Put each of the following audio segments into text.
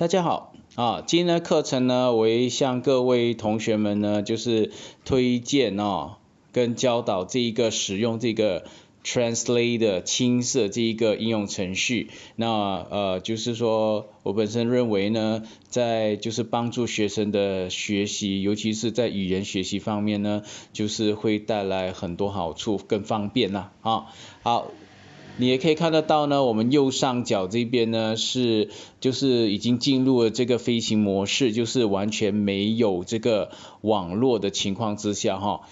大家好，啊，今天的课程呢，我为向各位同学们呢，就是推荐哦，跟教导这一个使用这个 Translate 青色这一个应用程序。那呃，就是说我本身认为呢，在就是帮助学生的学习，尤其是在语言学习方面呢，就是会带来很多好处，更方便呐，啊，好。你也可以看得到呢，我们右上角这边呢是就是已经进入了这个飞行模式，就是完全没有这个网络的情况之下哈，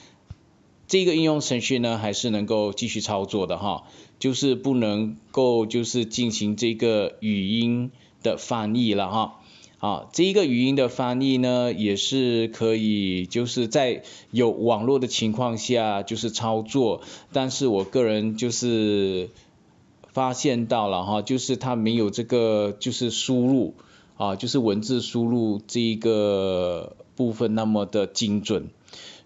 这个应用程序呢还是能够继续操作的哈，就是不能够就是进行这个语音的翻译了哈，啊，这一个语音的翻译呢也是可以就是在有网络的情况下就是操作，但是我个人就是。发现到了哈，就是它没有这个，就是输入啊，就是文字输入这一个部分那么的精准。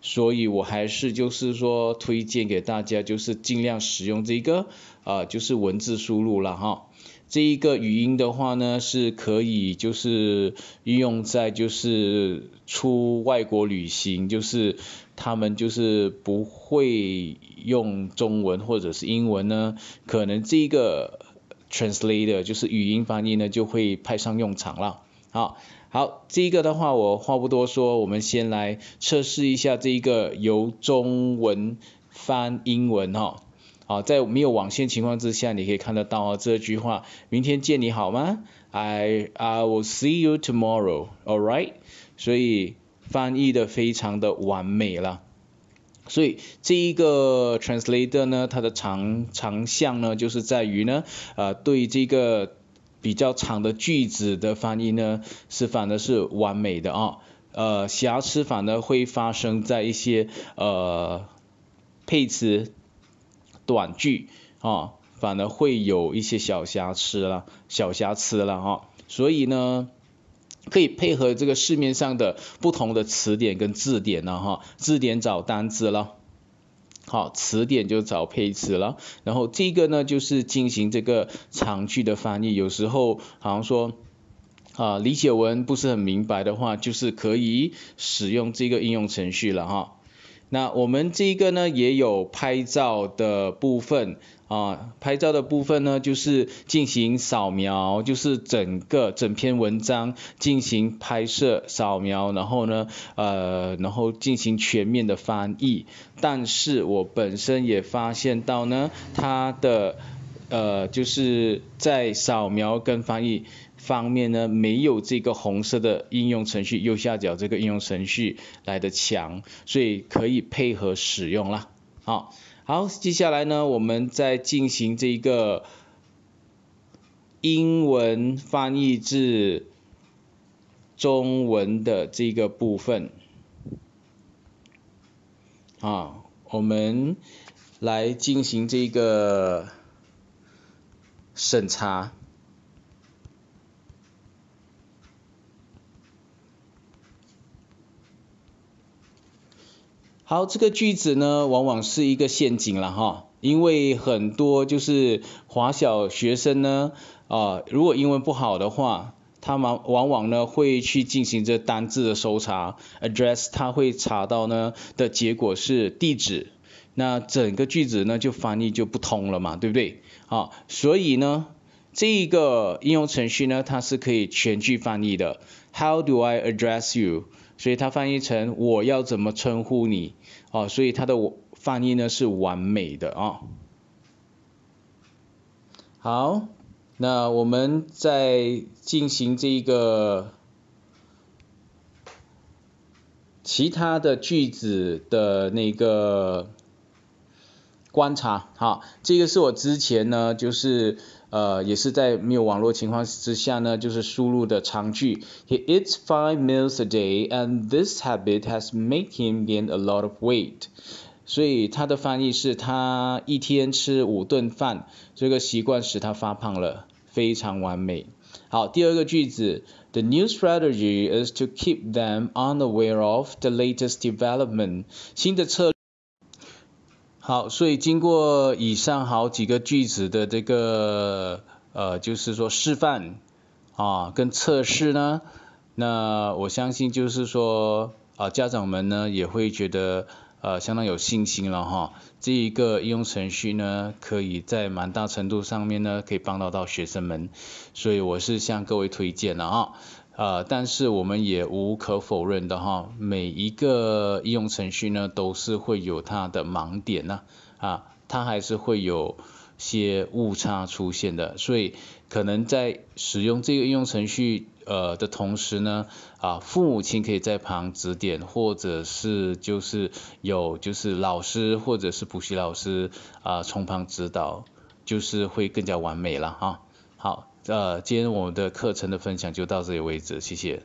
所以我还是就是说，推荐给大家就是尽量使用这个啊，就是文字输入了哈。这一个语音的话呢，是可以就是运用在就是出外国旅行，就是他们就是不会用中文或者是英文呢，可能这一个 translator 就是语音翻译呢，就会派上用场了。好。好，这一个的话，我话不多说，我们先来测试一下这一个由中文翻英文哈。好，在没有网线情况之下，你可以看得到哦，这句话，明天见你好吗？I I will see you tomorrow, alright？所以翻译的非常的完美了。所以这一个 translator 呢，它的长长项呢，就是在于呢，呃，对这个。比较长的句子的翻译呢，是反而是完美的啊，呃，瑕疵反而会发生在一些呃配词短句啊，反而会有一些小瑕疵了，小瑕疵了哈，所以呢，可以配合这个市面上的不同的词典跟字典呢哈，字典找单字了。好，词典就找配词了。然后这个呢，就是进行这个长句的翻译。有时候好像说啊，理解文不是很明白的话，就是可以使用这个应用程序了哈。那我们这一个呢，也有拍照的部分。啊，拍照的部分呢，就是进行扫描，就是整个整篇文章进行拍摄、扫描，然后呢，呃，然后进行全面的翻译。但是我本身也发现到呢，它的呃就是在扫描跟翻译方面呢，没有这个红色的应用程序右下角这个应用程序来的强，所以可以配合使用啦。好。好，接下来呢，我们再进行这一个英文翻译至中文的这个部分啊，我们来进行这个审查。好，这个句子呢，往往是一个陷阱了哈，因为很多就是华小学生呢，啊，如果英文不好的话，他们往往呢会去进行这单字的搜查，address 他会查到呢的结果是地址，那整个句子呢就翻译就不通了嘛，对不对？好，所以呢。这一个应用程序呢，它是可以全句翻译的。How do I address you？所以它翻译成我要怎么称呼你哦，所以它的翻译呢是完美的哦。好，那我们再进行这一个其他的句子的那个观察。好，这个是我之前呢就是。呃，也是在没有网络情况之下呢，就是输入的长句。He eats five meals a day, and this habit has made him gain a lot of weight. 所以它的翻译是他一天吃五顿饭，这个习惯使他发胖了，非常完美。好，第二个句子，The new strategy is to keep them unaware of the latest development。新的策好，所以经过以上好几个句子的这个呃，就是说示范啊，跟测试呢，那我相信就是说啊，家长们呢也会觉得呃相当有信心了哈。这一个应用程序呢，可以在蛮大程度上面呢，可以帮到到学生们，所以我是向各位推荐了啊。呃，但是我们也无可否认的哈，每一个应用程序呢，都是会有它的盲点呐，啊，它还是会有些误差出现的，所以可能在使用这个应用程序呃的同时呢，啊，父母亲可以在旁指点，或者是就是有就是老师或者是补习老师啊从旁指导，就是会更加完美了哈。好。呃，今天我们的课程的分享就到这里为止，谢谢。